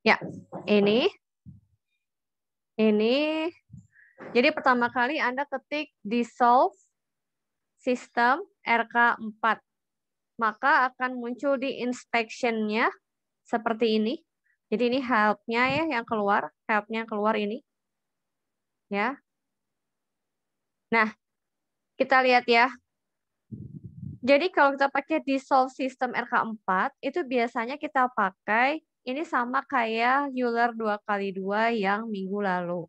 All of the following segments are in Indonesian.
Ya, ini. Ini. Jadi pertama kali Anda ketik dissolve system RK4. Maka akan muncul di inspection-nya seperti ini. Jadi ini help-nya ya yang keluar, help-nya keluar ini. Ya. Nah, kita lihat ya. Jadi kalau kita pakai dissolve system RK4, itu biasanya kita pakai ini sama kayak Euler 2 kali 2 yang minggu lalu.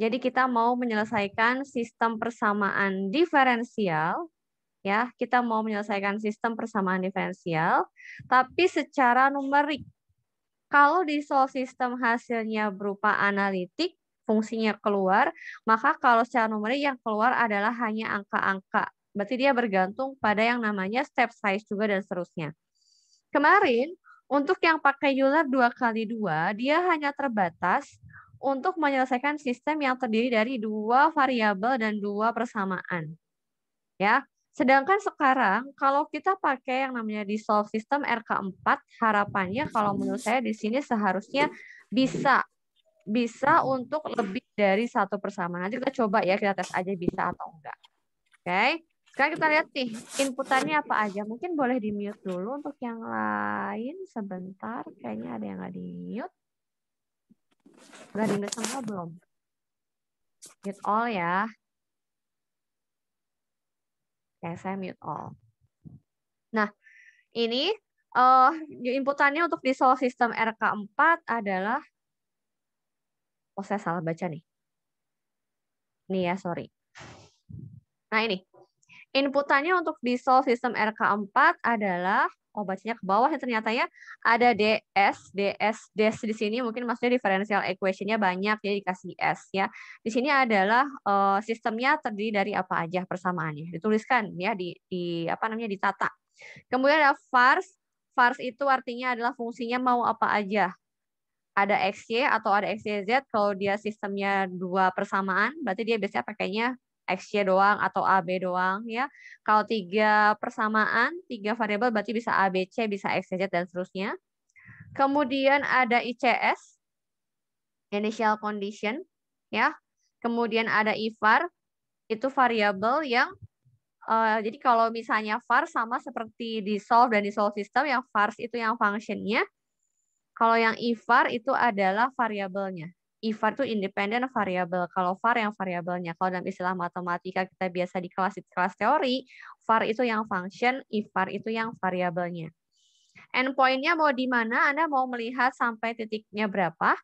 Jadi kita mau menyelesaikan sistem persamaan diferensial ya, kita mau menyelesaikan sistem persamaan diferensial tapi secara numerik. Kalau di soal sistem hasilnya berupa analitik, fungsinya keluar, maka kalau secara numerik yang keluar adalah hanya angka-angka. Berarti dia bergantung pada yang namanya step size juga dan seterusnya. Kemarin untuk yang pakai Euler 2 kali 2, dia hanya terbatas untuk menyelesaikan sistem yang terdiri dari dua variabel dan dua persamaan. Ya, Sedangkan sekarang kalau kita pakai yang namanya di solve system RK4, harapannya kalau menurut saya di sini seharusnya bisa bisa untuk lebih dari satu persamaan. Nanti kita coba ya kita tes aja bisa atau enggak. Oke. Okay. Sekarang kita lihat nih inputannya apa aja. Mungkin boleh di mute dulu untuk yang lain sebentar. Kayaknya ada yang nggak di mute. Udah di mute semua belum? Mute all ya. Oke, saya mute all. Nah, ini uh, inputannya untuk di soal sistem RK4 adalah oh saya salah baca nih. Nih ya, sorry. Nah ini, Inputannya untuk diesel sistem RK4 adalah oh bacanya ke bawah ya ternyata ya ada DS, DS, DS di sini mungkin maksudnya differential equation-nya banyak jadi dikasih S ya. Di sini adalah uh, sistemnya terdiri dari apa aja persamaannya. Dituliskan ya di di apa namanya ditata. Kemudian ada vars. Vars itu artinya adalah fungsinya mau apa aja. Ada XY atau ada XYZ kalau dia sistemnya dua persamaan berarti dia biasanya pakainya x, y doang atau AB doang ya. Kalau tiga persamaan, tiga variabel berarti bisa ABC, bisa XYZ dan seterusnya. Kemudian ada ICS, initial condition ya. Kemudian ada IVAR, itu variabel yang Uh, jadi kalau misalnya var sama seperti di solve dan di solve system, yang vars itu yang functionnya. Kalau yang ivar itu adalah variabelnya. IVAR e itu independen variabel. Kalau VAR yang variabelnya. Kalau dalam istilah matematika kita biasa di kelas di kelas teori, VAR itu yang function, IVAR e itu yang variabelnya. Endpointnya mau di mana? Anda mau melihat sampai titiknya berapa?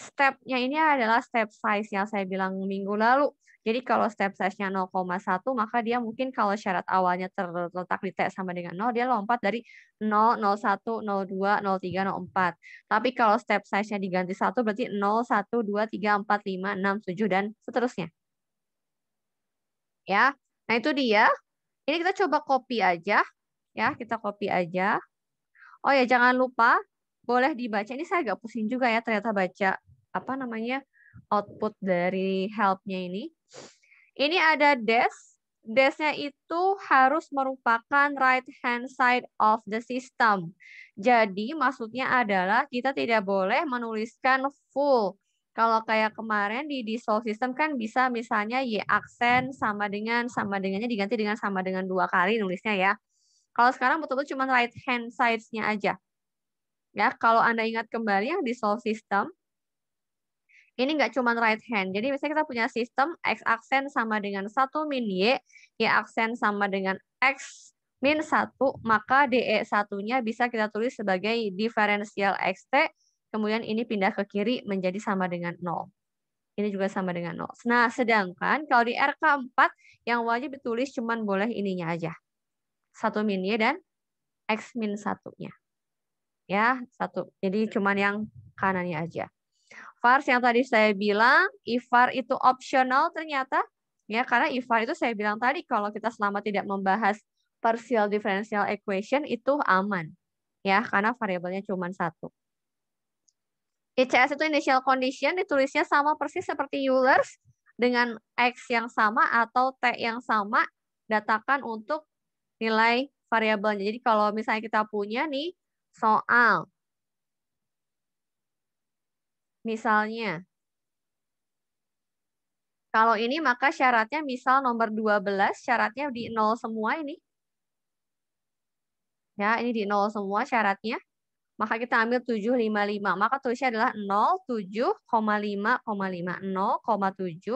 stepnya ini adalah step size yang saya bilang minggu lalu. Jadi kalau step size-nya 0,1 maka dia mungkin kalau syarat awalnya terletak di T sama dengan 0 dia lompat dari 0, 01, 02, 03, 04. Tapi kalau step size-nya diganti 1 berarti 0, 1, 2, 3, 4, 5, 6, 7 dan seterusnya. Ya. Nah, itu dia. Ini kita coba copy aja ya, kita copy aja. Oh ya, jangan lupa boleh dibaca. Ini saya agak pusing juga ya ternyata baca apa namanya output dari helpnya ini. Ini ada desk. Desnya itu harus merupakan right hand side of the system. Jadi maksudnya adalah kita tidak boleh menuliskan full. Kalau kayak kemarin di dissolve system kan bisa misalnya y aksen sama dengan sama dengannya diganti dengan sama dengan dua kali nulisnya ya. Kalau sekarang betul-betul cuma right hand sides-nya aja. Ya, kalau Anda ingat kembali yang dissolve system, ini nggak cuma right hand. Jadi misalnya kita punya sistem X aksen sama dengan 1 min Y, Y aksen sama dengan X min 1, maka de satunya bisa kita tulis sebagai diferensial XT, kemudian ini pindah ke kiri menjadi sama dengan 0. Ini juga sama dengan 0. Nah, sedangkan kalau di RK4, yang wajib ditulis cuma boleh ininya aja. 1 min Y dan X min 1-nya. Ya, satu. Jadi cuma yang kanannya aja. VARs yang tadi saya bilang, IFAR itu optional ternyata, ya karena IFAR itu saya bilang tadi kalau kita selama tidak membahas partial differential equation itu aman, ya karena variabelnya cuma satu. ICS itu initial condition ditulisnya sama persis seperti Eulers dengan X yang sama atau T yang sama datakan untuk nilai variabelnya. Jadi kalau misalnya kita punya nih soal Misalnya, kalau ini maka syaratnya misal nomor 12 syaratnya di nol semua ini. Ya, ini di nol semua syaratnya. Maka kita ambil 755. Maka tulisnya adalah 0,7,5,5.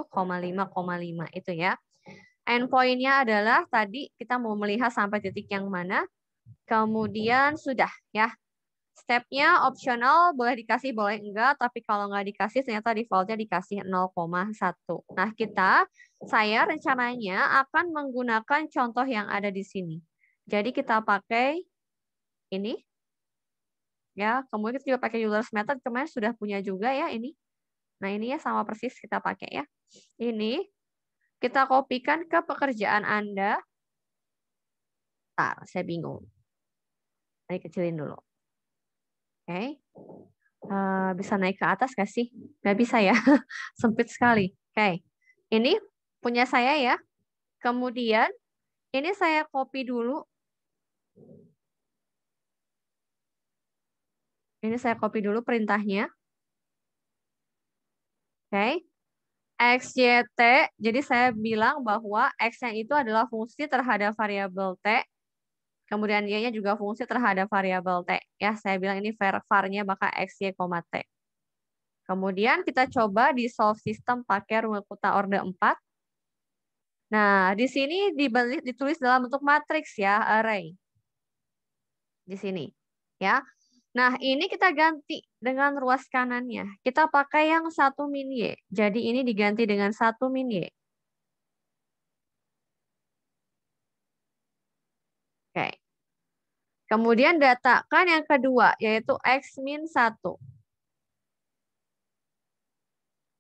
0,7,5,5 itu ya. Endpoint-nya adalah tadi kita mau melihat sampai titik yang mana. Kemudian sudah ya stepnya opsional boleh dikasih boleh enggak tapi kalau nggak dikasih ternyata defaultnya dikasih 0,1 nah kita saya rencananya akan menggunakan contoh yang ada di sini jadi kita pakai ini ya kemudian kita juga pakai users method kemarin sudah punya juga ya ini nah ini ya sama persis kita pakai ya ini kita kopikan ke pekerjaan anda Bentar, saya bingung. Saya kecilin dulu okay. uh, eh, bisa naik ke atas nggak sih? Nggak bisa ya, sempit sekali. Oke, okay. ini punya saya ya. Kemudian ini saya copy dulu. Ini saya copy dulu perintahnya. Oke. Okay. T. jadi saya bilang bahwa X yang itu adalah fungsi terhadap variabel T, Kemudian Y-nya juga fungsi terhadap variabel T. Ya, saya bilang ini var-nya maka X, Y, T. Kemudian kita coba di solve sistem pakai rumus kota orde 4. Nah, di sini ditulis dalam bentuk matriks ya, array. Di sini. ya. Nah, ini kita ganti dengan ruas kanannya. Kita pakai yang satu min Y. Jadi ini diganti dengan satu min Y. Oke. Kemudian datakan yang kedua, yaitu X min satu,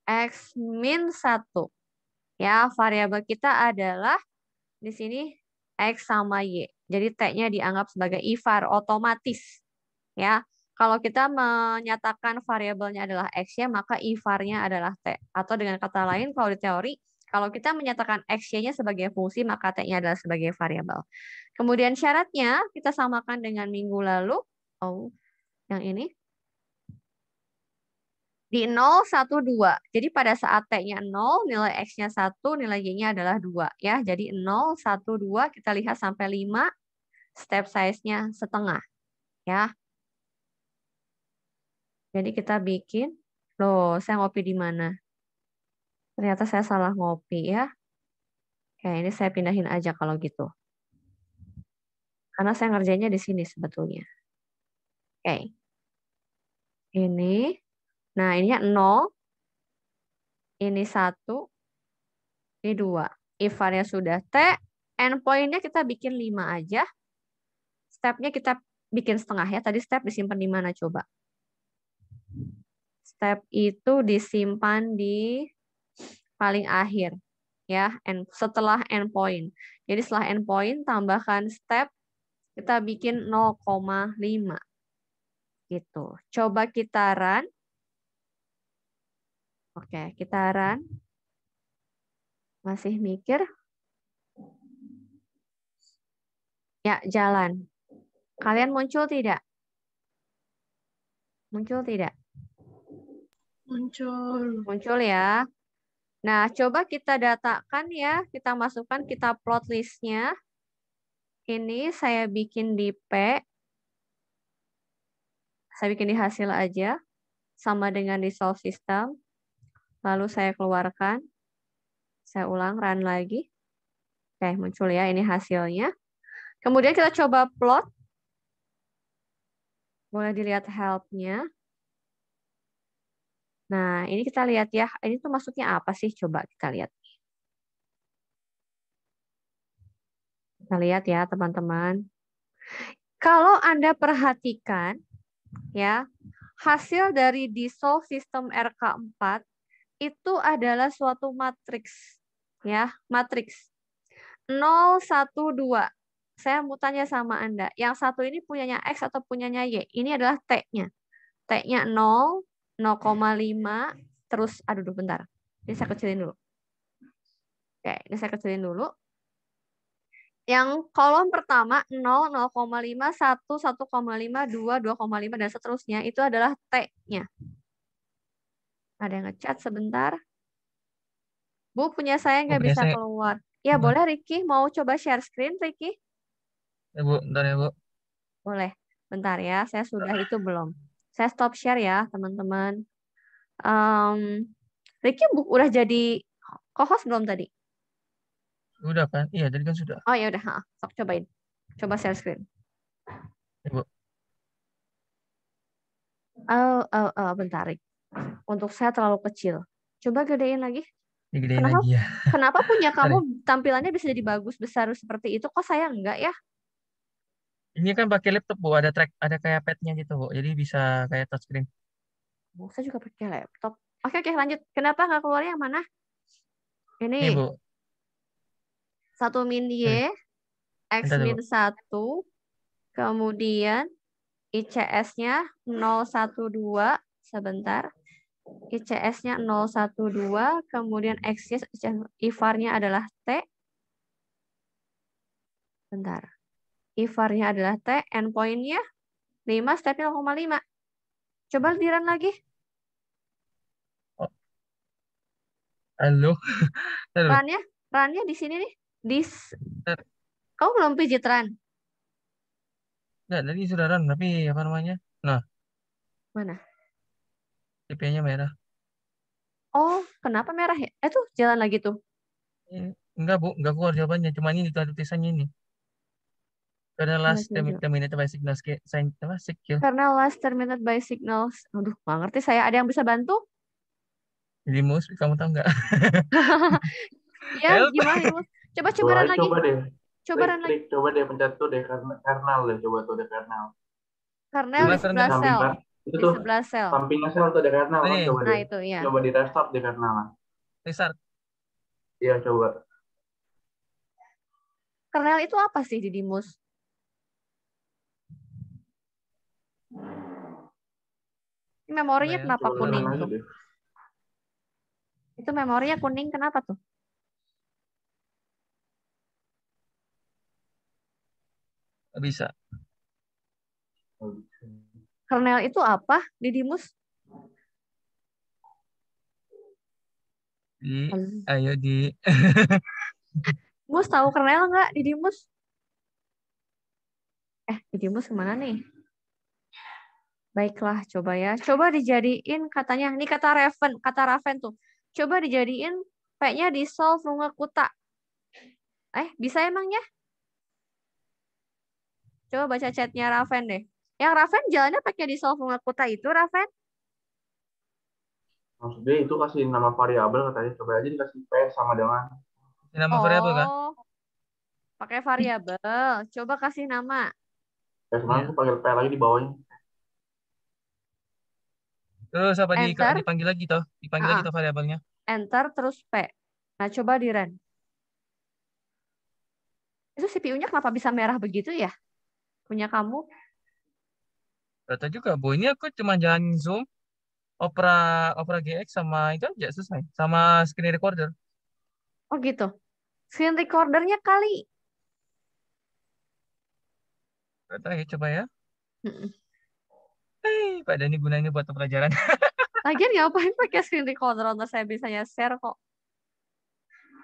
X min satu. Ya, variabel kita adalah di sini X sama Y. Jadi T-nya dianggap sebagai IVAR, otomatis. Ya, kalau kita menyatakan variabelnya adalah X, ya, maka ivar adalah T. Atau dengan kata lain, kalau di teori, kalau kita menyatakan x y-nya sebagai fungsi, maka t-nya adalah sebagai variabel. Kemudian syaratnya kita samakan dengan minggu lalu. Oh, yang ini. Di 0, 1, 2. Jadi pada saat t-nya 0, nilai x-nya 1, nilai y-nya adalah 2. Ya, jadi 0, 1, 2, kita lihat sampai 5, step size-nya setengah. Ya. Jadi kita bikin, loh saya ngopi di mana? Ternyata saya salah ngopi ya. Kayak ini saya pindahin aja kalau gitu. Karena saya ngerjainnya di sini sebetulnya. Oke. Ini. Nah, ini 0. Ini 1. Ini 2. If varnya sudah T, endpoint-nya kita bikin 5 aja. Step-nya kita bikin setengah ya. Tadi step disimpan di mana coba? Step itu disimpan di paling akhir ya and setelah endpoint. Jadi setelah endpoint tambahkan step kita bikin 0,5 gitu. Coba kita run. Oke, kita run. Masih mikir? Ya, jalan. Kalian muncul tidak? Muncul tidak? Muncul. Muncul ya. Nah, coba kita datakan ya, kita masukkan, kita plot listnya. Ini saya bikin di P. Saya bikin di hasil aja, sama dengan di solve system. Lalu saya keluarkan. Saya ulang, run lagi. Oke, muncul ya, ini hasilnya. Kemudian kita coba plot. Boleh dilihat help-nya. Nah, ini kita lihat ya. Ini tuh maksudnya apa sih? Coba kita lihat. Kita lihat ya, teman-teman. Kalau Anda perhatikan, ya, hasil dari dissolve sistem RK4 itu adalah suatu matriks, ya, matriks. 0, 1, 2. Saya mau tanya sama Anda, yang satu ini punyanya X atau punyanya Y? Ini adalah T-nya. T-nya 0, 0,5 terus aduh dulu bentar. Ini saya kecilin dulu. Oke, ini saya kecilin dulu. Yang kolom pertama 0, 0,5, 1, 1,5, 2, 2,5 dan seterusnya itu adalah T-nya. Ada yang ngechat sebentar. Bu, punya saya oh, nggak bisa saya... keluar. Ya, Bu. boleh Riki. Mau coba share screen, Riki? Ya, Bu. Bentar ya, Bu. Boleh. Bentar ya, saya sudah itu belum. Saya stop share ya, teman-teman. Um, Ricky udah jadi co-host belum tadi? Udah kan? Iya, tadi kan sudah. Oh ya udah, ha. Sok cobain. Coba share screen. Ibu. Oh, oh, oh, bentar. Untuk saya terlalu kecil. Coba gedein lagi. Gedein kenapa, lagi ya. Kenapa punya kamu tampilannya bisa jadi bagus besar seperti itu? Kok saya enggak ya? Ini kan pakai laptop bu, ada track, ada kayak padnya gitu bu, jadi bisa kayak touchscreen. Bu, saya juga pakai laptop. Oke oke lanjut. Kenapa nggak keluar yang mana? Ini. Ini bu. Satu min y, hmm. x min satu, kemudian ICS-nya 012 sebentar. ICS-nya 012, kemudian x's IVAR-nya adalah T. Bentar ivar adalah T, endpoint-nya 5, step-nya 0,5. Coba hmm. diran lagi. Halo. Halo. Rannya, rannya di sini nih. Dis. Kamu belum pijit ran? Nggak, tadi sudah run, tapi apa namanya? Nah. Mana? DP-nya merah. Oh, kenapa merah ya? Eh tuh, jalan lagi tuh. Enggak, Bu. Enggak keluar jawabannya. Cuma ini ada tulisannya ini. Karena last term gitu. terminated by signals, apa, Karena last terminated by signals. Aduh, nggak ngerti saya. Ada yang bisa bantu? Limus, kamu tahu nggak? ya, gimana Limus? Coba coba lagi. Coba deh. Coba lagi. coba deh pencet tuh deh karena deh coba tuh deh kernel. Kernel di sebelah sel. Itu tuh sebelah sel. Sampingnya sel tuh kan, deh kernel nah, coba nah, deh. itu ya. Coba di restart deh kernel. Restart. Iya coba. Kernel itu apa sih di Dimus? Ini memorinya kenapa kuning tuh? Itu memorinya kuning kenapa tuh? Bisa. Kernel itu apa, Didimus? Di, ayo di. Mus tahu kernel nggak, Didimus? Eh, Didimus kemana nih? Baiklah, coba ya. Coba dijadiin katanya, ini kata Raven, kata Raven tuh. Coba dijadiin P-nya di solve runga kuta. Eh, bisa emangnya? Coba baca chatnya Raven deh. Yang Raven jalannya pakai di solve runga kuta itu, Raven? Maksudnya itu kasih nama variabel katanya. Coba aja dikasih P sama dengan. Nama oh, variabel kan? Oh, pakai variabel. Coba kasih nama. Ya, sebenarnya iya. aku panggil P lagi di bawahnya. Terus apa di, dipanggil lagi toh? Dipanggil uh lagi ah. toh variabelnya? Enter terus P. Nah, coba di run. Itu CPU-nya kenapa bisa merah begitu ya? Punya kamu? Rata juga, Bu. Ini aku cuma jalan Zoom, Opera Opera GX sama itu aja selesai. Sama screen recorder. Oh gitu. Screen recordernya kali. Rata ya, coba ya. Mm -mm. Pak Dani ini buat pelajaran. Lagian ya ngapain pakai screen recorder untuk saya bisa share kok.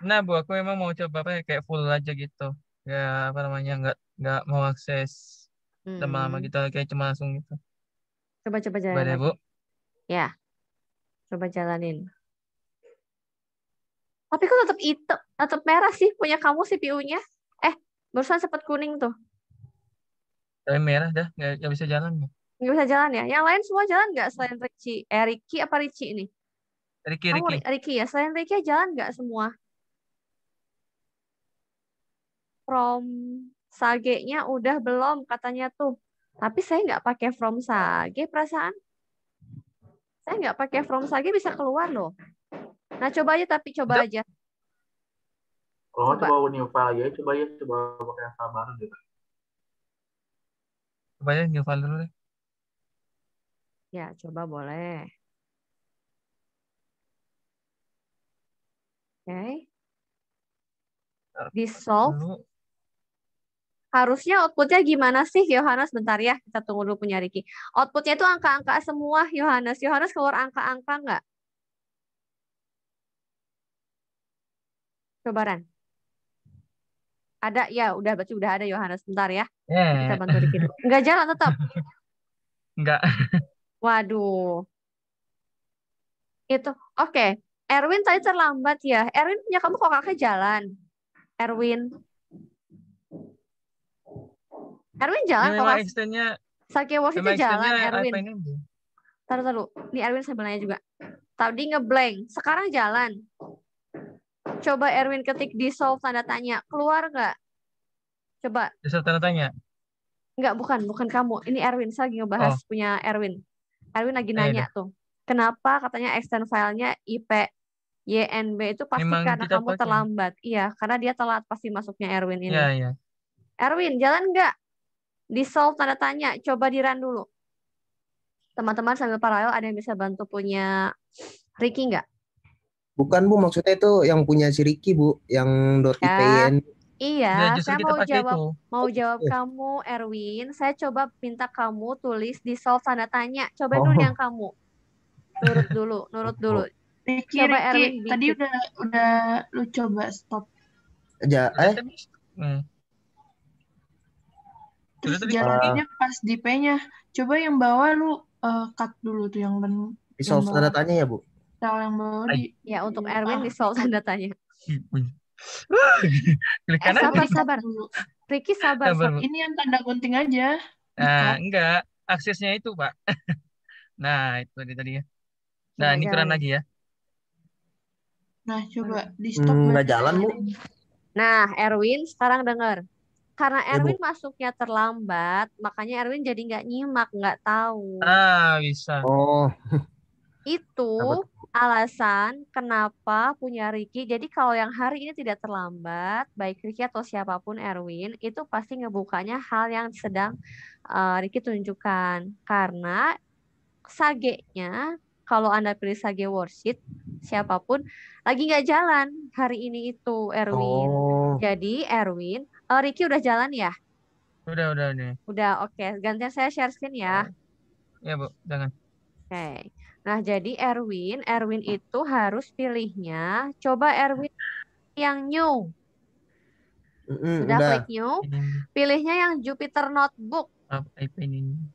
Nah, Bu, aku memang mau coba apa kayak full aja gitu. Ya, apa namanya, Enggak enggak mau akses hmm. sama gitu, kayak cuma langsung gitu. Coba-coba jalan. Boleh, Bu? Ya, coba jalanin. Tapi kok tetap hitam, tetap merah sih punya kamu CPU-nya. Eh, barusan sempat kuning tuh. Tapi merah dah, nggak, nggak bisa jalan. Ya? Nggak bisa jalan ya? Yang lain semua jalan nggak selain Ricky? Eh, Ricky apa Ricky ini? Ricky, oh, Ricky. Ricky ya? Selain Ricky jalan nggak semua? From Sage-nya udah belum katanya tuh. Tapi saya nggak pakai from Sage perasaan. Saya nggak pakai from Sage bisa keluar loh. Nah coba aja tapi coba aja. Kalau coba. coba new file aja, coba aja coba pakai yang baru gitu. Coba aja new file dulu deh. Ya, coba boleh. Oke. Okay. Dissolve. Harusnya outputnya gimana sih, Yohanes? Bentar ya, kita tunggu dulu punya Riki. Outputnya itu angka-angka semua, Yohanes. Yohanes keluar angka-angka nggak? Cobaran. Ada ya, udah berarti udah ada Yohanes. Bentar ya. Yeah. Kita bantu dulu. Enggak jalan tetap. Enggak. Waduh. Itu oke. Okay. Erwin tadi terlambat ya. Erwin punya kamu kok kakak jalan. Erwin. Erwin jalan kok. Extendnya. Sakit itu jalan Erwin. Taruh taruh. Ini Erwin saya nanya juga. Tadi ngeblank. Sekarang jalan. Coba Erwin ketik di solve tanda tanya. Keluar nggak? Coba. Di solve tanda tanya. Enggak, bukan, bukan kamu. Ini Erwin. Saya lagi ngebahas oh. punya Erwin. Erwin lagi eh, nanya Ayo. tuh, kenapa katanya extend filenya IP YNB itu pasti Memang karena kamu pakai. terlambat. Iya, karena dia telat pasti masuknya Erwin ini. Ya, ya. Erwin, jalan nggak? Di solve tanda tanya, coba diran dulu. Teman-teman sambil paralel ada yang bisa bantu punya Ricky nggak? Bukan Bu, maksudnya itu yang punya si Ricky Bu, yang dot ya. Iya, nah, saya mau jawab itu. mau oh, jawab iya. kamu Erwin. Saya coba minta kamu tulis di solve tanda tanya. Coba oh. dulu yang kamu. Nurut dulu, nurut dulu. Riki, oh. coba Riki, Erwin bikin. tadi udah udah lu coba stop. Ya, eh. Hmm. jalannya pas di P-nya. Coba yang bawah lu uh, cut dulu tuh yang ben, di solve tanda tanya ya, Bu. Soal yang bawah di... Ya, untuk Erwin di solve tanda tanya. Hmm, Klik eh, kanan. Eh, sabar, sabar. Ricky sabar, sabar. Ini yang tanda gunting aja. Nah, enggak. Aksesnya itu, Pak. nah, itu tadi tadi ya. Nah, ini keren lagi ya. Nah, coba hmm, di stop. Hmm, nah, jalan, Bu. Nah, Erwin sekarang dengar. Karena ya, Erwin ya, masuknya terlambat, makanya Erwin jadi nggak nyimak, nggak tahu. Ah, bisa. Oh. Itu Dapat alasan kenapa punya Ricky. Jadi kalau yang hari ini tidak terlambat, baik Ricky atau siapapun Erwin, itu pasti ngebukanya hal yang sedang uh, Ricky tunjukkan. Karena sagenya, kalau Anda pilih sage worksheet, siapapun, lagi nggak jalan hari ini itu Erwin. Oh. Jadi Erwin, uh, Ricky udah jalan ya? Udah, udah. nih udah oke. Okay. Gantian saya share screen ya. Iya, Bu. Jangan. Oke. Okay. Nah, jadi Erwin, Erwin itu harus pilihnya coba Erwin yang new. Sudah udah. klik new. Pilihnya yang Jupiter Notebook.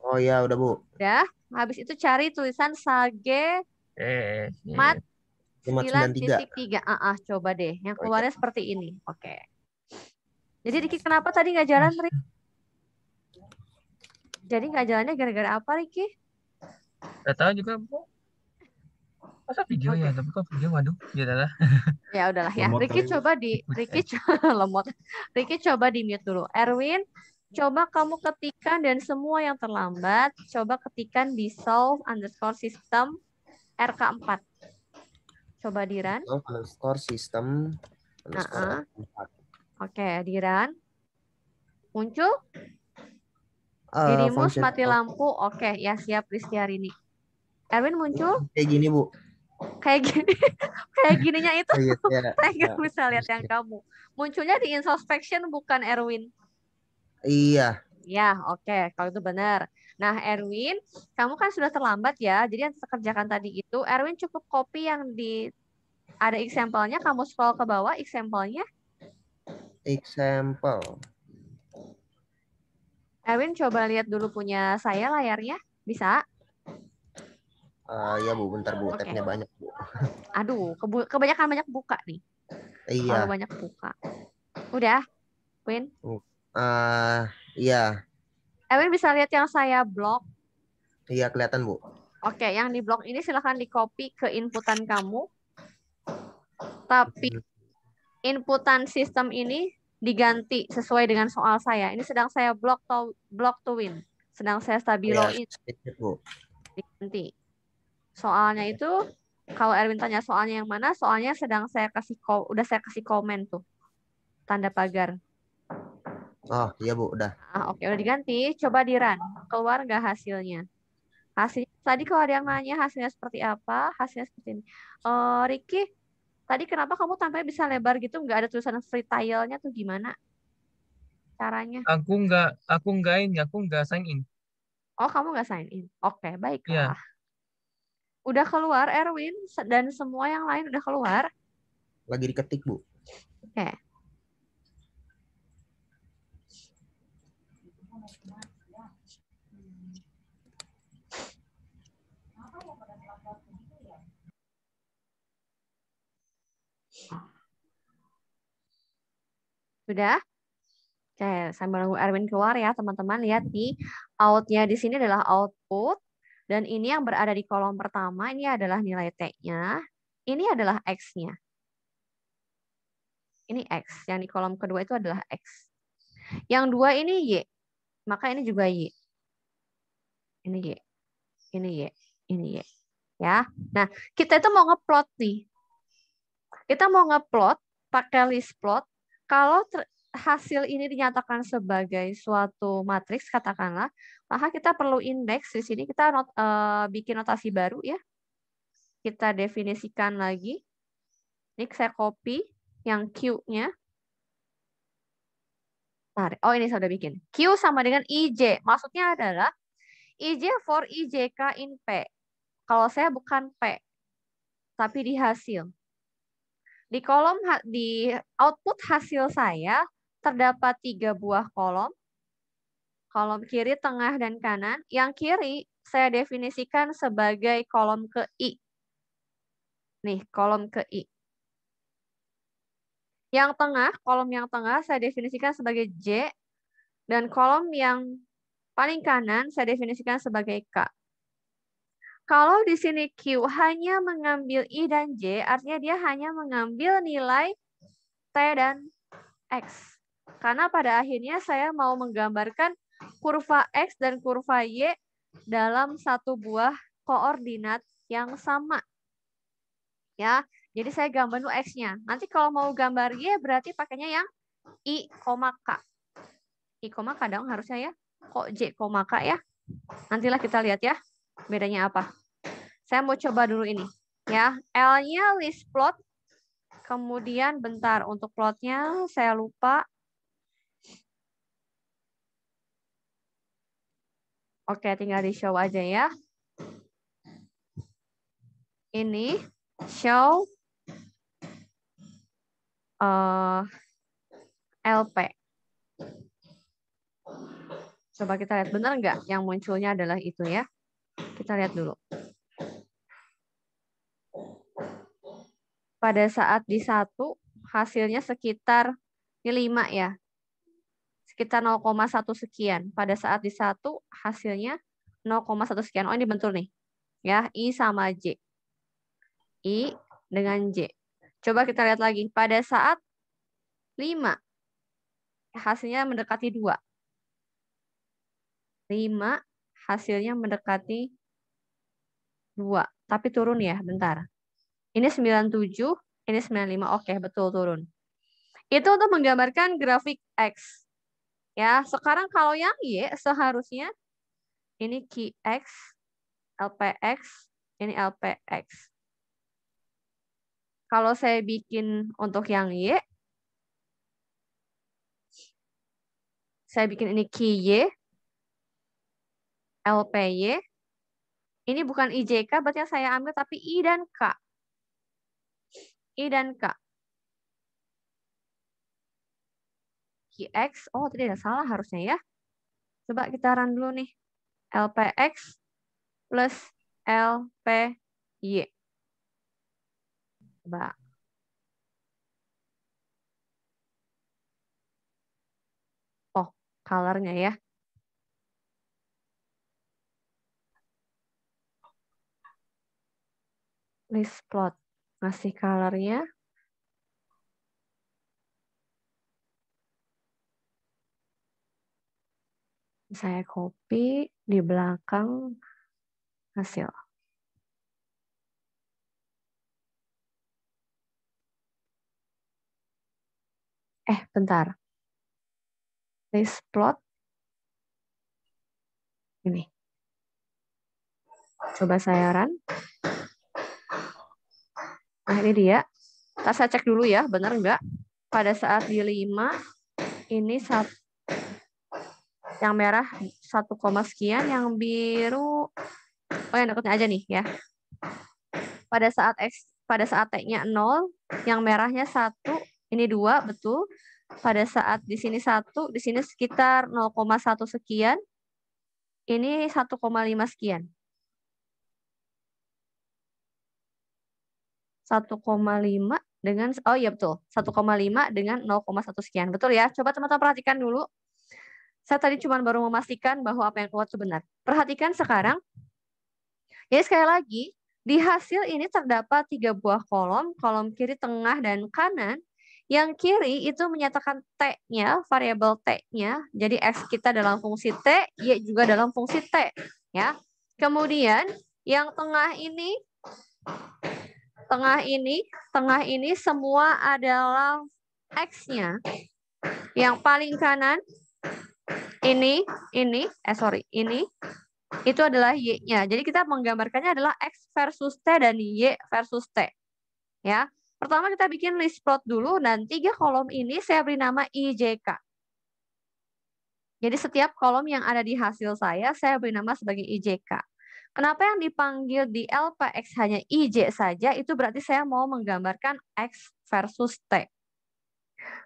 Oh ya, udah Bu. ya Habis itu cari tulisan Sage yes, Mat 9.3. Ah, ah, coba deh. Yang keluarnya seperti ini. Oke. Okay. Jadi Riki kenapa tadi nggak jalan, Riki? Jadi nggak jalannya gara-gara apa, Riki? Gak tahu juga, Bu masa video ya tapi kok video waduh ya udahlah ya udahlah ya Ricky coba di ya. Ricky coba lemot Ricky coba di mute dulu Erwin coba kamu ketikan dan semua yang terlambat coba ketikan di solve underscore system rk4 coba diran solve underscore system underscore uh oke okay, diran muncul uh, dirimu mati lampu oke ya siap Rizky hari ini Erwin muncul kayak gini bu kayak gini kayak gininya itu saya oh iya, nggak bisa lihat yang kamu munculnya di introspection bukan Erwin iya iya oke okay. kalau itu benar nah Erwin kamu kan sudah terlambat ya jadi yang kerjakan tadi itu Erwin cukup copy yang di ada example-nya kamu scroll ke bawah example-nya example Erwin coba lihat dulu punya saya layarnya bisa Uh, ya bu, bentar bu, okay. banyak bu. Aduh, kebanyakan banyak buka nih. Iya. Kalau banyak buka. Udah, Win? Uh, iya. Ewin bisa lihat yang saya blok. Iya, kelihatan bu. Oke, okay, yang di blok ini silahkan di copy ke inputan kamu. Tapi hmm. inputan sistem ini diganti sesuai dengan soal saya. Ini sedang saya blok to blok to win. Sedang saya stabiloin. Ya, sedikit, bu. Diganti soalnya itu kalau Erwin tanya soalnya yang mana, soalnya sedang saya kasih ko udah saya kasih komen tuh. Tanda pagar. Oh, iya Bu, udah. Ah, oke, okay. udah diganti. Coba diran. Keluar nggak hasilnya? hasil tadi kalau ada yang nanya hasilnya seperti apa? Hasilnya seperti ini. Uh, Ricky, tadi kenapa kamu tampaknya bisa lebar gitu nggak ada tulisan free tile-nya tuh gimana? Caranya? Aku nggak aku nggak ini, aku nggak sign in. Oh, kamu nggak sign in. Oke, okay, baiklah. Yeah. Udah keluar Erwin dan semua yang lain udah keluar? Lagi diketik, Bu. Oke. Okay. Sudah? Oke, sambil nunggu Erwin keluar ya, teman-teman. Lihat nih, outnya di sini adalah output. Dan ini yang berada di kolom pertama, ini adalah nilai T-nya. Ini adalah X-nya. Ini X. Yang di kolom kedua itu adalah X. Yang dua ini Y. Maka ini juga Y. Ini Y. Ini Y. Ini Y. Ya. Nah, kita itu mau ngeplot nih. Kita mau ngeplot pakai list plot kalau hasil ini dinyatakan sebagai suatu matriks katakanlah, maka kita perlu indeks di sini kita not, e, bikin notasi baru ya. Kita definisikan lagi. Ini saya copy yang Q-nya. Oh ini saya sudah bikin. Q sama dengan IJ. Maksudnya adalah IJ for IJK in P. Kalau saya bukan P, tapi di hasil. Di kolom di output hasil saya terdapat tiga buah kolom. Kolom kiri, tengah, dan kanan. Yang kiri saya definisikan sebagai kolom ke I. Nih, kolom ke I. Yang tengah, kolom yang tengah saya definisikan sebagai J. Dan kolom yang paling kanan saya definisikan sebagai K. Kalau di sini Q hanya mengambil I dan J, artinya dia hanya mengambil nilai T dan X. Karena pada akhirnya saya mau menggambarkan kurva X dan kurva Y dalam satu buah koordinat yang sama. Ya, jadi saya gambar dulu X-nya. Nanti kalau mau gambar Y berarti pakainya yang I, K. I, K dong harusnya ya. Kok J, K ya. Nantilah kita lihat ya bedanya apa. Saya mau coba dulu ini. ya L-nya list plot. Kemudian bentar untuk plotnya saya lupa. Oke, tinggal di show aja ya. Ini show uh, eh, LP. Coba kita lihat benar nggak yang munculnya adalah itu ya. Kita lihat dulu. Pada saat di satu hasilnya sekitar ini 5 ya sekitar 0,1 sekian. Pada saat di satu hasilnya 0,1 sekian. Oh ini bentur nih. Ya, I sama J. I dengan J. Coba kita lihat lagi. Pada saat 5, hasilnya mendekati 2. 5, hasilnya mendekati 2. Tapi turun ya, bentar. Ini 97, ini 95. Oke, betul turun. Itu untuk menggambarkan grafik X. Ya, sekarang kalau yang Y seharusnya ini QX, LPX, ini LPX. Kalau saya bikin untuk yang Y, saya bikin ini QY, LPY, ini bukan IJK, berarti saya ambil tapi I dan K. I dan K. QX. Oh, tadi ada salah harusnya ya. Coba kita run dulu nih. LPX plus LPY. Coba. Oh, colornya ya. List plot. Ngasih colornya. saya copy di belakang hasil. Eh, bentar. List plot. Ini. Coba saya run. Nah, ini dia. kita saya cek dulu ya, benar nggak? Pada saat di 5, ini satu yang merah 1, sekian, yang biru oh yang dekatnya aja nih ya. Pada saat x pada saat t-nya 0, yang merahnya 1, ini 2, betul. Pada saat di sini 1, di sini sekitar 0,1 sekian. Ini 1,5 sekian. 1,5 dengan oh iya betul 1,5 dengan 0,1 sekian betul ya coba teman-teman perhatikan dulu saya tadi cuma baru memastikan bahwa apa yang keluar itu benar. Perhatikan sekarang. Jadi ya, sekali lagi, di hasil ini terdapat tiga buah kolom, kolom kiri, tengah, dan kanan. Yang kiri itu menyatakan T-nya, variabel T-nya. Jadi x kita dalam fungsi T, Y juga dalam fungsi T. ya. Kemudian yang tengah ini, tengah ini, tengah ini semua adalah X-nya. Yang paling kanan ini, ini, eh sorry, ini itu adalah Y-nya. Jadi kita menggambarkannya adalah X versus T dan Y versus T. Ya, Pertama kita bikin list plot dulu, dan tiga kolom ini saya beri nama IJK. Jadi setiap kolom yang ada di hasil saya, saya beri nama sebagai IJK. Kenapa yang dipanggil di LPX hanya IJ saja, itu berarti saya mau menggambarkan X versus T.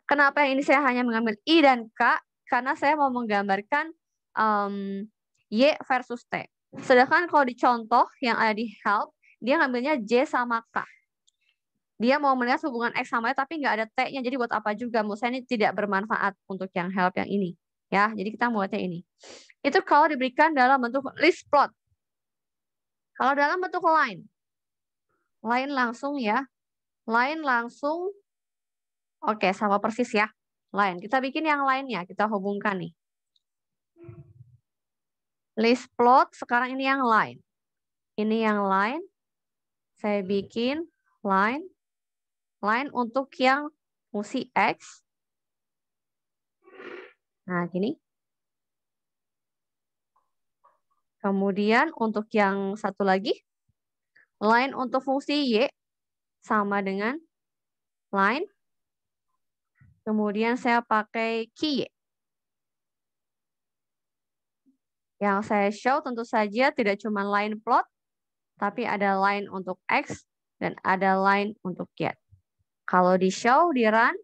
Kenapa yang ini saya hanya mengambil I dan K, karena saya mau menggambarkan um, Y versus T. Sedangkan kalau di contoh yang ada di help, dia ngambilnya J sama K. Dia mau melihat hubungan X sama Y tapi nggak ada T-nya. Jadi buat apa juga? Menurut saya ini tidak bermanfaat untuk yang help yang ini. ya. Jadi kita buatnya ini. Itu kalau diberikan dalam bentuk list plot. Kalau dalam bentuk line. Line langsung ya. Line langsung. Oke, sama persis ya lain. Kita bikin yang lainnya, kita hubungkan nih. List plot, sekarang ini yang lain. Ini yang lain, saya bikin line. Line untuk yang fungsi X. Nah, gini. Kemudian untuk yang satu lagi, line untuk fungsi Y sama dengan line Kemudian saya pakai key. Yang saya show tentu saja tidak cuma line plot, tapi ada line untuk X dan ada line untuk Y. Kalau di show, di run,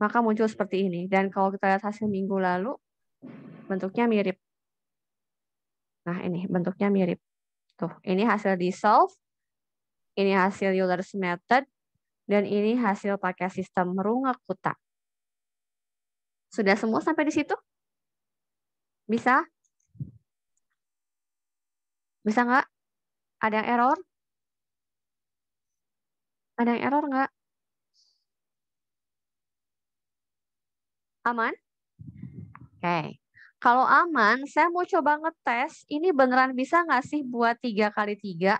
maka muncul seperti ini. Dan kalau kita lihat hasil minggu lalu, bentuknya mirip. Nah, ini bentuknya mirip. Tuh, ini hasil dissolve, ini hasil Euler's method, dan ini hasil pakai sistem rungok kuta. Sudah semua sampai di situ? Bisa? Bisa nggak? Ada yang error? Ada yang error nggak? Aman? Oke. Okay. Kalau aman, saya mau coba ngetes ini beneran bisa nggak sih buat tiga kali tiga?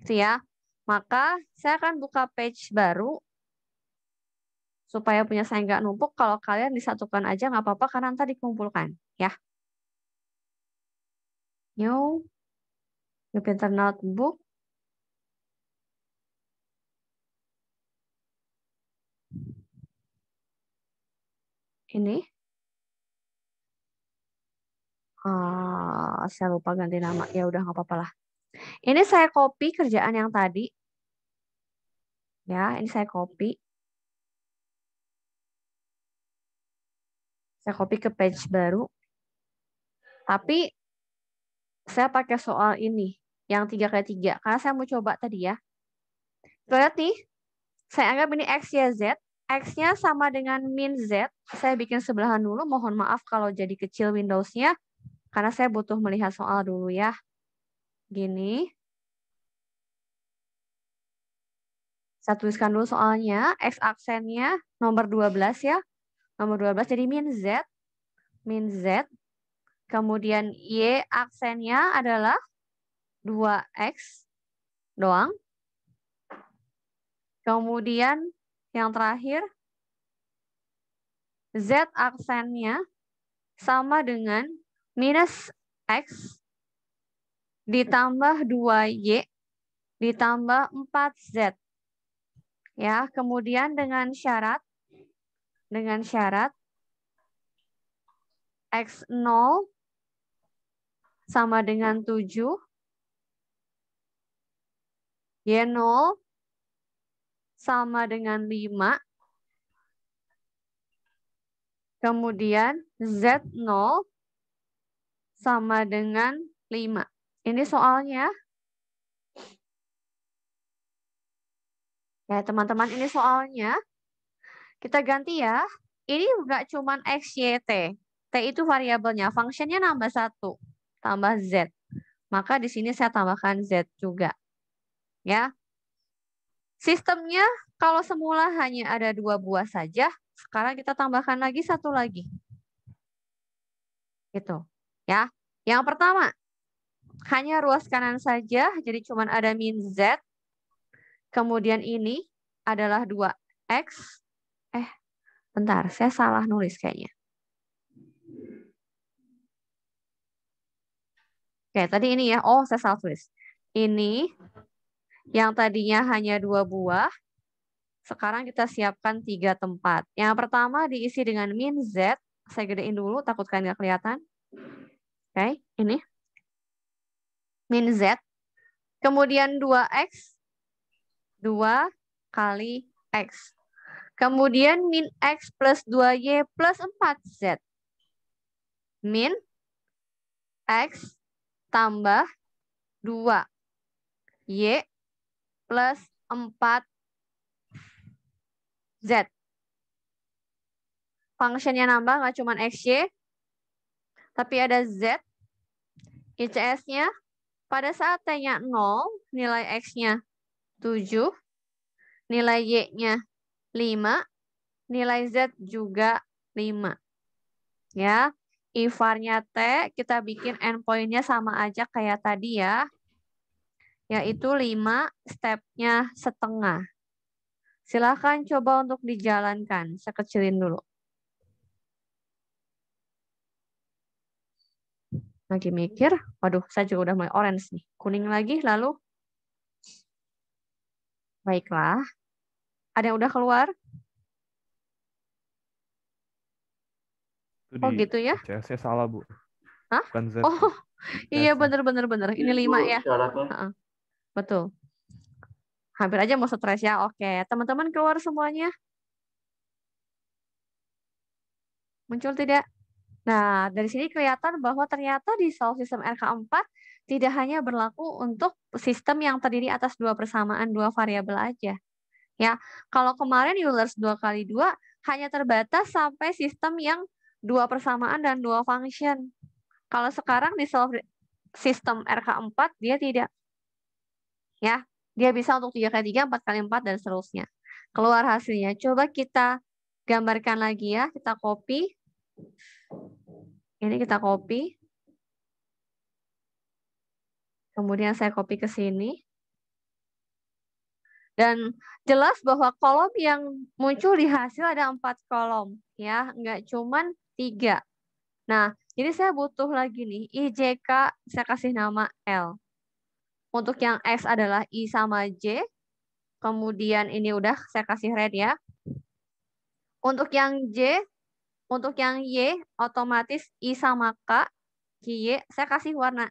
Itu ya. Maka saya akan buka page baru supaya punya saya nggak numpuk. Kalau kalian disatukan aja nggak apa-apa karena nanti dikumpulkan, ya. New Jupiter Notebook. Ini. Ah, saya lupa ganti nama. Ya udah nggak apa-apa lah. Ini saya copy kerjaan yang tadi. Ya, ini saya copy. Saya copy ke page baru. Tapi saya pakai soal ini, yang 3 kali 3 karena saya mau coba tadi ya. Kita lihat nih, saya anggap ini X, Y, Z. X-nya sama dengan min Z. Saya bikin sebelahan dulu, mohon maaf kalau jadi kecil Windows-nya, karena saya butuh melihat soal dulu ya. Gini. Saya tuliskan dulu soalnya. X aksennya nomor 12 ya. Nomor 12 jadi min Z. Min Z. Kemudian Y aksennya adalah 2X doang. Kemudian yang terakhir, Z aksennya sama dengan minus X ditambah 2Y ditambah 4Z. Ya, kemudian dengan syarat dengan syarat X0 sama dengan 7 Y0 sama dengan 5 Kemudian Z0 sama dengan 5. Ini soalnya. Ya, teman-teman, ini soalnya. Kita ganti ya. Ini enggak cuman X, Y, T. T itu variabelnya. Fungsinya nambah satu, Tambah Z. Maka di sini saya tambahkan Z juga. Ya. Sistemnya kalau semula hanya ada dua buah saja, sekarang kita tambahkan lagi satu lagi. Gitu. Ya. Yang pertama, hanya ruas kanan saja, jadi cuma ada min Z. Kemudian ini adalah 2X. Eh, bentar, saya salah nulis kayaknya. Oke, tadi ini ya. Oh, saya salah tulis. Ini yang tadinya hanya dua buah, sekarang kita siapkan tiga tempat. Yang pertama diisi dengan min Z. Saya gedein dulu, takut kalian nggak kelihatan. Oke, ini min Z. Kemudian 2X, 2 kali X. Kemudian min X plus 2Y plus 4Z. Min X tambah 2. Y plus 4 Z. Functionnya nambah, nggak cuma XY, tapi ada Z. ICS-nya pada saat T-nya 0, nilai X-nya 7, nilai Y-nya 5, nilai Z juga 5. Ya, IVAR-nya T, kita bikin endpoint-nya sama aja kayak tadi ya. Yaitu 5, step-nya setengah. Silahkan coba untuk dijalankan. Saya kecilin dulu. lagi mikir, waduh saya juga udah mulai orange nih, kuning lagi, lalu baiklah, ada yang udah keluar? Itu oh gitu ya? Saya salah bu. Hah? Bukan Z. Oh iya bener-bener bener. Ini lima ya. Betul. Hampir aja mau stres ya. Oke, teman-teman keluar semuanya. Muncul tidak? Nah, dari sini kelihatan bahwa ternyata di solve sistem RK4 tidak hanya berlaku untuk sistem yang terdiri atas dua persamaan dua variabel aja. Ya, kalau kemarin Eulers 2 kali 2 hanya terbatas sampai sistem yang dua persamaan dan dua function. Kalau sekarang di solve sistem RK4 dia tidak. Ya, dia bisa untuk 3 kali 3, 4 kali 4 dan seterusnya. Keluar hasilnya. Coba kita gambarkan lagi ya, kita copy. Ini kita copy. Kemudian saya copy ke sini. Dan jelas bahwa kolom yang muncul di hasil ada empat kolom. ya Nggak cuman tiga. Nah, jadi saya butuh lagi nih, IJK saya kasih nama L. Untuk yang X adalah I sama J. Kemudian ini udah saya kasih red ya. Untuk yang J, untuk yang Y, otomatis I sama K, Y, saya kasih warna.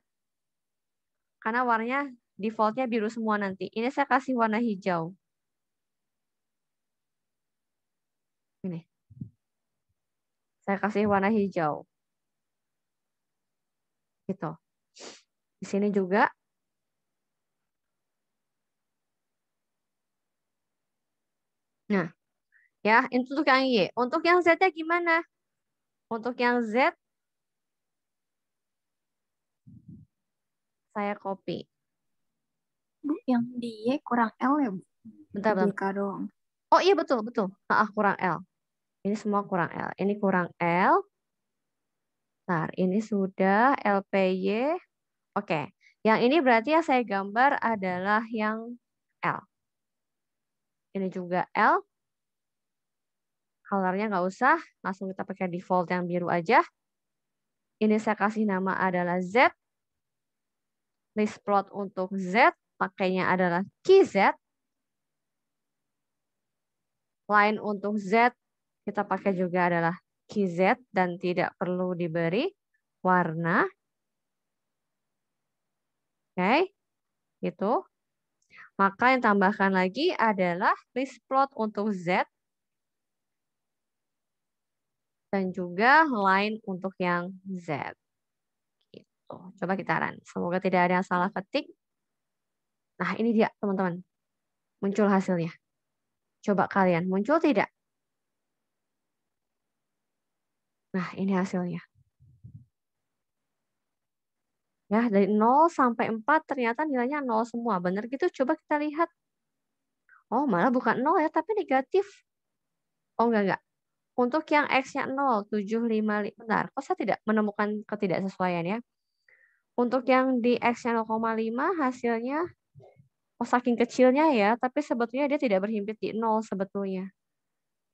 Karena warnanya defaultnya biru semua nanti. Ini saya kasih warna hijau. Ini. Saya kasih warna hijau. Gitu. Di sini juga Nah, ya, itu untuk yang Y. Untuk yang Z-nya gimana? Untuk yang Z, saya copy. Bu, yang di Y kurang L ya, Bu? Bentar, bentar. Oh iya, betul, betul. Ah, ah, kurang L. Ini semua kurang L. Ini kurang L. Bentar, ini sudah LPY. Oke, yang ini berarti yang saya gambar adalah yang L. Ini juga L. Colornya nggak usah, langsung kita pakai default yang biru aja. Ini saya kasih nama adalah Z. List plot untuk Z, pakainya adalah key Z. Line untuk Z, kita pakai juga adalah key Z dan tidak perlu diberi warna. Oke, okay. itu. Maka yang tambahkan lagi adalah list plot untuk Z dan juga line untuk yang Z. Gitu. Coba kita run. Semoga tidak ada yang salah ketik. Nah, ini dia teman-teman. Muncul hasilnya. Coba kalian, muncul tidak? Nah, ini hasilnya. Ya, dari 0 sampai 4 ternyata nilainya 0 semua. Benar gitu? Coba kita lihat. Oh, malah bukan 0 ya, tapi negatif. Oh, enggak, enggak. Untuk yang X-nya 5, benar, kok saya tidak menemukan ketidaksesuaian ya. Untuk yang di X-nya 0,5 hasilnya, oh saking kecilnya ya, tapi sebetulnya dia tidak berhimpit di 0 sebetulnya.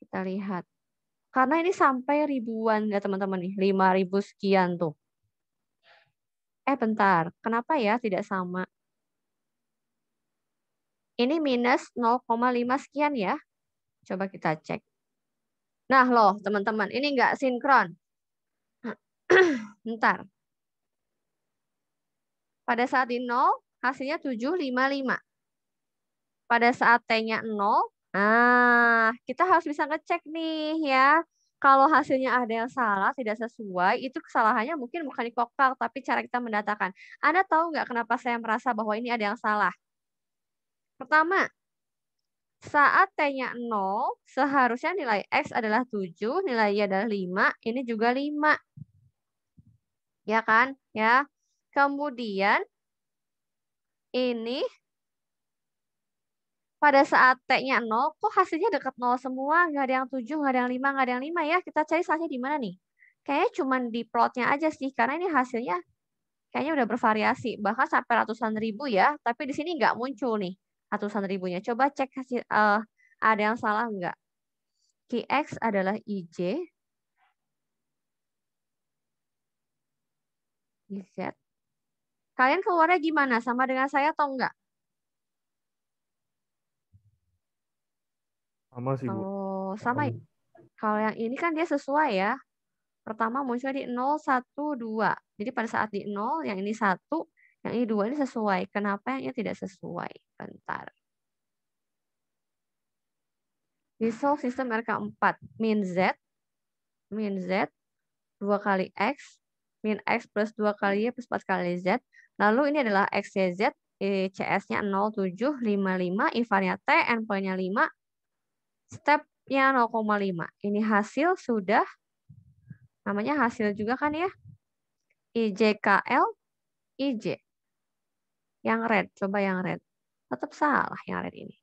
Kita lihat. Karena ini sampai ribuan ya teman-teman nih, ribu sekian tuh. Eh bentar, kenapa ya tidak sama? Ini minus 0,5 sekian ya. Coba kita cek. Nah loh teman-teman, ini nggak sinkron. Bentar. Pada saat di 0, hasilnya 755. Pada saat T-nya 0, nah, kita harus bisa ngecek nih ya. Kalau hasilnya ada yang salah, tidak sesuai, itu kesalahannya mungkin bukan di kokal, tapi cara kita mendatakan. Anda tahu nggak kenapa saya merasa bahwa ini ada yang salah? Pertama, saat T-nya 0, seharusnya nilai X adalah 7, nilai Y adalah 5, ini juga 5. Ya kan? Ya. Kemudian, ini pada saat T-nya 0, kok hasilnya dekat 0 semua? Nggak ada yang 7, nggak ada yang 5, nggak ada yang 5 ya. Kita cari salahnya di mana nih? Kayaknya cuma di plotnya aja sih, karena ini hasilnya kayaknya udah bervariasi. Bahkan sampai ratusan ribu ya, tapi di sini nggak muncul nih ratusan ribunya. Coba cek hasil uh, ada yang salah enggak? Kx adalah IJ. IZ. Kalian keluarnya gimana? Sama dengan saya atau enggak? Sama sih, Bu. Oh, sama ya? Kalau yang ini kan dia sesuai ya. Pertama munculnya di 0, 1, 2. Jadi pada saat di 0, yang ini 1, yang ini dua ini sesuai. Kenapa yang ini tidak sesuai? Bentar. Di solve sistem RK4, min Z, min Z, 2 kali X, min X plus 2 kali Y plus 4 kali Z. Lalu ini adalah X, Y, Z, CS-nya 0,755, IVAR-nya T, N-nya 5, step-nya 0,5. Ini hasil sudah, namanya hasil juga kan ya, IJKL, IJ. Yang red, coba yang red. Tetap salah yang red ini.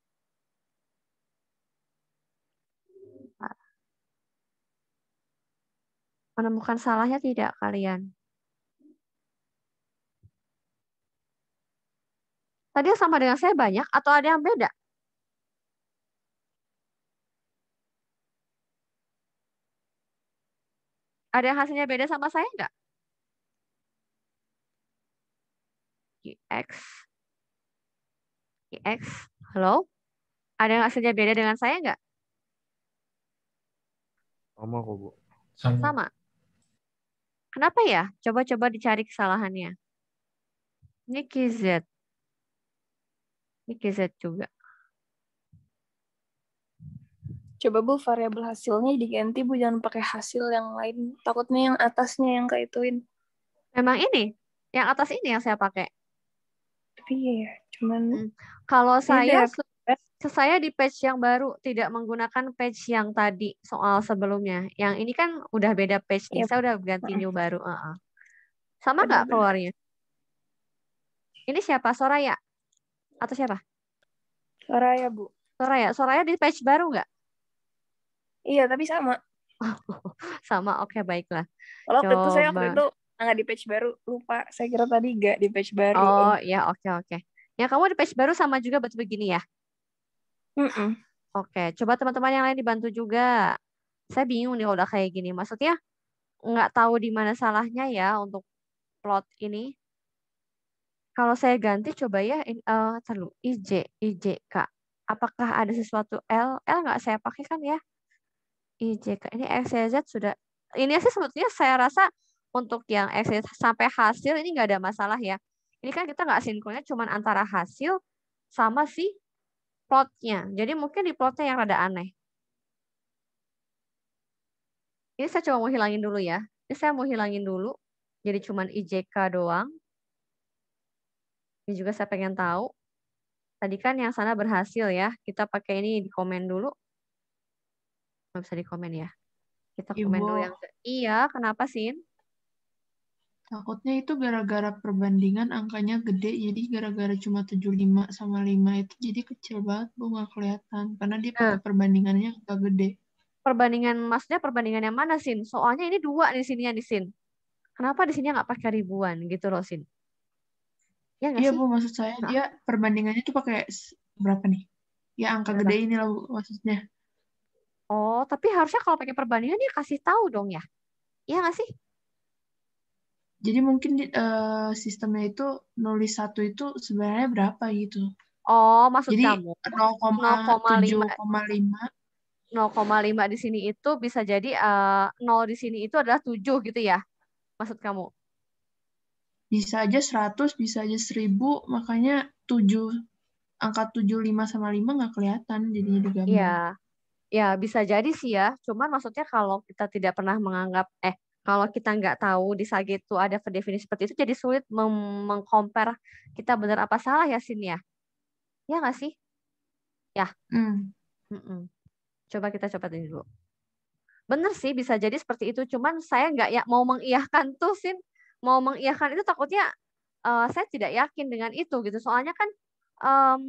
Menemukan salahnya tidak kalian? Tadi sama dengan saya banyak atau ada yang beda? Ada yang hasilnya beda sama saya enggak? UX. UX, halo? Ada yang hasilnya beda dengan saya nggak? Sama kok, Bu. Sama. Sama. Kenapa ya? Coba-coba dicari kesalahannya. Ini KZ. Ini KZ juga. Coba Bu, variabel hasilnya diganti Bu, jangan pakai hasil yang lain. Takutnya yang atasnya yang keituin. Memang ini? Yang atas ini yang saya pakai? Iya, ya, cuman hmm. kalau ya saya saya di page yang baru tidak menggunakan page yang tadi soal sebelumnya. Yang ini kan udah beda page nih. Iya. Saya udah ganti new baru. Uh -uh. Sama nggak keluarnya? Ini siapa? Soraya atau siapa? Soraya bu. Soraya, Soraya di page baru nggak? Iya, tapi sama. sama, oke okay, baiklah. Kalau itu saya waktu itu Ah, nggak di page baru lupa saya kira tadi nggak di page baru oh ya oke okay, oke okay. ya kamu di page baru sama juga betul begini ya mm -mm. oke okay. coba teman-teman yang lain dibantu juga saya bingung nih udah kayak gini maksudnya nggak tahu di mana salahnya ya untuk plot ini kalau saya ganti coba ya in, uh, eh, terlalu IJ kak apakah ada sesuatu L L nggak saya pakai kan ya kak ini x z sudah ini sih sebetulnya saya rasa untuk yang eksis sampai hasil ini nggak ada masalah ya. Ini kan kita nggak sinkronnya cuma antara hasil sama si plotnya. Jadi mungkin di plotnya yang ada aneh. Ini saya coba mau hilangin dulu ya. Ini saya mau hilangin dulu. Jadi cuma IJK doang. Ini juga saya pengen tahu. Tadi kan yang sana berhasil ya. Kita pakai ini di komen dulu. Nggak bisa di komen ya. Kita iya, komen Ibu. dulu yang iya, kenapa sih? Takutnya itu gara-gara perbandingan angkanya gede, jadi gara-gara cuma 75 sama 5 itu jadi kecil banget, Bu, nggak kelihatan. Karena dia nah. pakai perbandingannya agak gede. Perbandingan, maksudnya perbandingan yang mana, Sin? Soalnya ini dua di sini ya di Sin. Kenapa di sini nggak pakai ribuan gitu loh, Sin? Ya iya, sih? Bu, maksud saya nah. dia perbandingannya tuh pakai berapa nih? Ya, angka berapa? gede ini loh maksudnya. Oh, tapi harusnya kalau pakai perbandingan dia kasih tahu dong ya. Iya nggak sih? Jadi mungkin uh, sistemnya itu nulis satu itu sebenarnya berapa gitu. Oh, maksud Jadi, kamu 0,7,5 0,5 di sini itu bisa jadi uh, eh, 0 di sini itu adalah 7 gitu ya. Maksud kamu? Bisa aja 100, bisa aja 1000, makanya 7 angka 75 sama 5 nggak kelihatan jadinya di gambar. Iya. Ya, bisa jadi sih ya. Cuman maksudnya kalau kita tidak pernah menganggap eh kalau kita nggak tahu di saat itu ada definisi seperti itu jadi sulit mengkompar kita benar apa salah ya Sin ya ya nggak sih ya mm. Mm -mm. coba kita coba dulu bener sih bisa jadi seperti itu cuman saya nggak ya mau mengiyahkan tuh Sin mau mengiyahkan itu takutnya uh, saya tidak yakin dengan itu gitu soalnya kan um,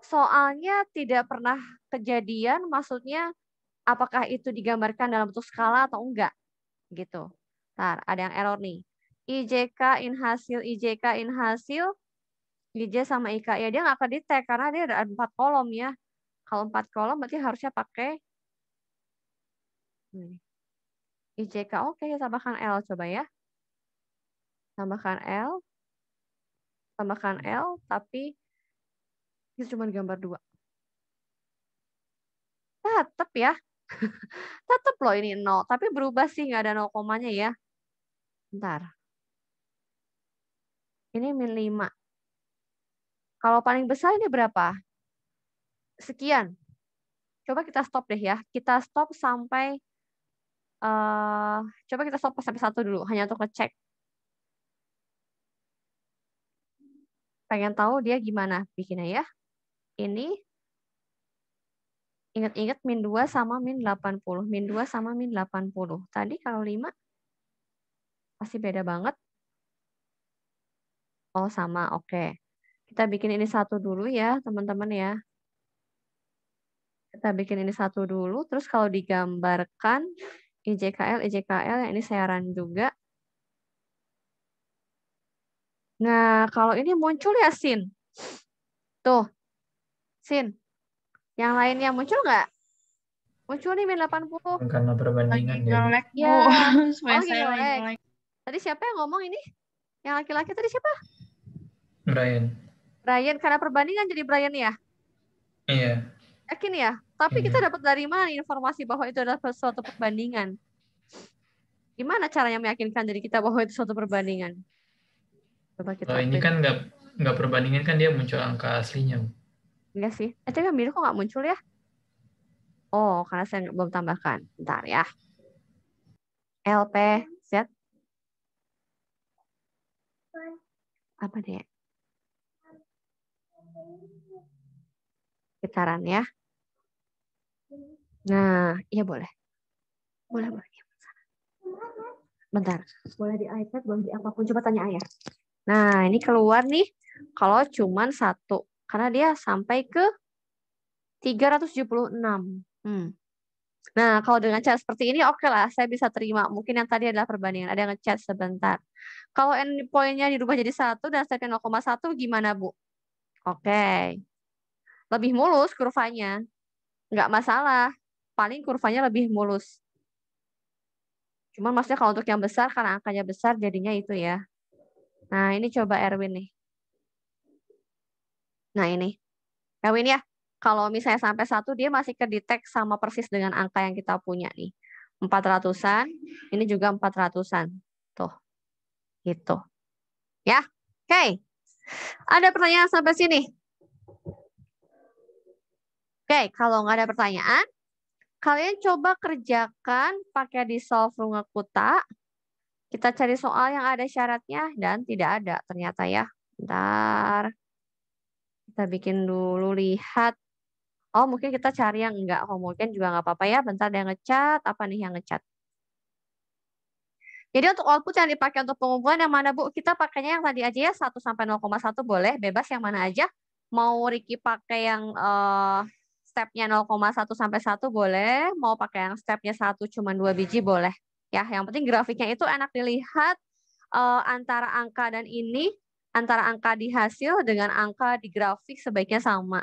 soalnya tidak pernah kejadian maksudnya apakah itu digambarkan dalam bentuk skala atau enggak gitu. Ntar ada yang error nih. IJK in hasil, IJK in hasil, IJ sama IK. Ya dia nggak detect karena dia ada empat kolom ya. Kalau empat kolom berarti harusnya pakai IJK. Oke, tambahkan L coba ya. Tambahkan L. Tambahkan L, tapi ini cuma gambar dua. Tetap ya, Tetap loh ini 0, tapi berubah sih nggak ada nol komanya ya. Bentar. Ini min 5. Kalau paling besar ini berapa? Sekian. Coba kita stop deh ya. Kita stop sampai uh, coba kita stop sampai satu dulu hanya untuk ngecek pengen tahu dia gimana bikinnya ya. Ini Ingat-ingat min 2 sama min 80. Min 2 sama min 80. Tadi kalau 5 pasti beda banget. Oh, sama. Oke. Okay. Kita bikin ini satu dulu ya, teman-teman ya. Kita bikin ini satu dulu. Terus kalau digambarkan IJKL, IJKL yang ini run juga. Nah, kalau ini muncul ya sin. Tuh. Sin. Yang lainnya muncul nggak? Muncul nih min 80. Karena perbandingan lagi Ya. oh, oh Tadi siapa yang ngomong ini? Yang laki-laki tadi siapa? Brian. Brian karena perbandingan jadi Brian ya? Iya. Yakin ya? Tapi iya. kita dapat dari mana informasi bahwa itu adalah suatu perbandingan? Gimana caranya meyakinkan dari kita bahwa itu suatu perbandingan? Coba kita. Oh, ini kan nggak nggak perbandingan kan dia muncul angka aslinya. Enggak iya sih. Eh, tapi yang kok nggak muncul ya? Oh, karena saya belum tambahkan. Bentar ya. LP Z. Apa deh? Getaran ya. Nah, iya boleh. Boleh, boleh. Bentar. Boleh di iPad, boleh di apapun. Coba tanya ayah. Nah, ini keluar nih kalau cuman satu karena dia sampai ke 376. Hmm. Nah, kalau dengan chat seperti ini, oke okay lah, saya bisa terima. Mungkin yang tadi adalah perbandingan. Ada yang ngechat sebentar. Kalau endpoint nya dirubah jadi satu dan setnya 0,1, gimana, Bu? Oke. Okay. Lebih mulus kurvanya. Nggak masalah. Paling kurvanya lebih mulus. Cuman maksudnya kalau untuk yang besar, karena angkanya besar, jadinya itu ya. Nah, ini coba Erwin nih. Nah ini, kawin nah, ya, kalau misalnya sampai satu dia masih kedetek sama persis dengan angka yang kita punya nih. 400-an, ini juga 400-an. Tuh, gitu. Ya, oke. Okay. Ada pertanyaan sampai sini? Oke, okay, kalau nggak ada pertanyaan, kalian coba kerjakan pakai di solve kuta. Kita cari soal yang ada syaratnya dan tidak ada ternyata ya. Bentar kita bikin dulu lihat. Oh, mungkin kita cari yang enggak homogen juga enggak apa-apa ya. Bentar ada yang ngecat, apa nih yang ngecat? Jadi untuk output yang dipakai untuk pengumpulan yang mana Bu? Kita pakainya yang tadi aja ya 1 sampai 0,1 boleh, bebas yang mana aja. Mau Riki pakai yang uh, stepnya 0,1 sampai 1 boleh, mau pakai yang stepnya 1 cuma 2 biji boleh. Ya, yang penting grafiknya itu enak dilihat uh, antara angka dan ini antara angka di hasil dengan angka di grafik sebaiknya sama.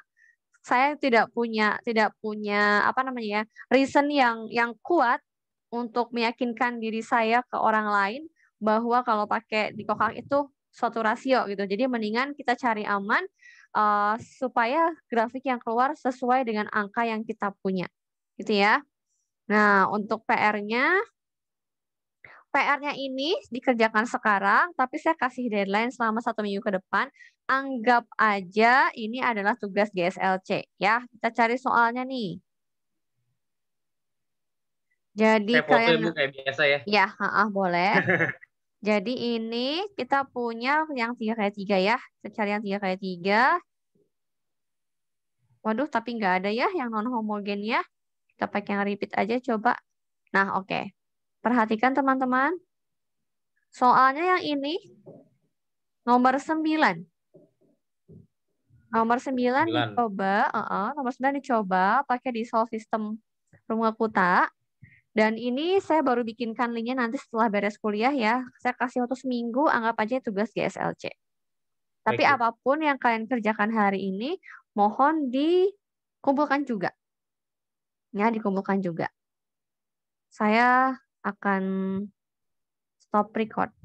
Saya tidak punya tidak punya apa namanya ya, reason yang yang kuat untuk meyakinkan diri saya ke orang lain bahwa kalau pakai di kokak itu suatu rasio gitu. Jadi mendingan kita cari aman uh, supaya grafik yang keluar sesuai dengan angka yang kita punya. Gitu ya. Nah, untuk PR-nya PR-nya ini dikerjakan sekarang, tapi saya kasih deadline selama satu minggu ke depan. Anggap aja ini adalah tugas GSLC. Ya, kita cari soalnya nih. Jadi saya kalian, foto kayak biasa ya? Ya, ha -ha, boleh. Jadi ini kita punya yang tiga kayak tiga ya. Kita cari yang tiga kayak tiga. Waduh, tapi nggak ada ya yang non homogen ya. Kita pakai yang repeat aja coba. Nah, oke. Okay. Perhatikan teman-teman. Soalnya yang ini nomor 9. Nomor 9, 9. dicoba, uh -uh, nomor 9 dicoba pakai di solve sistem rumah kuta. Dan ini saya baru bikinkan linknya nanti setelah beres kuliah ya. Saya kasih waktu seminggu, anggap aja tugas GSLC. Tapi apapun yang kalian kerjakan hari ini, mohon dikumpulkan juga. Ya, dikumpulkan juga. Saya akan stop record.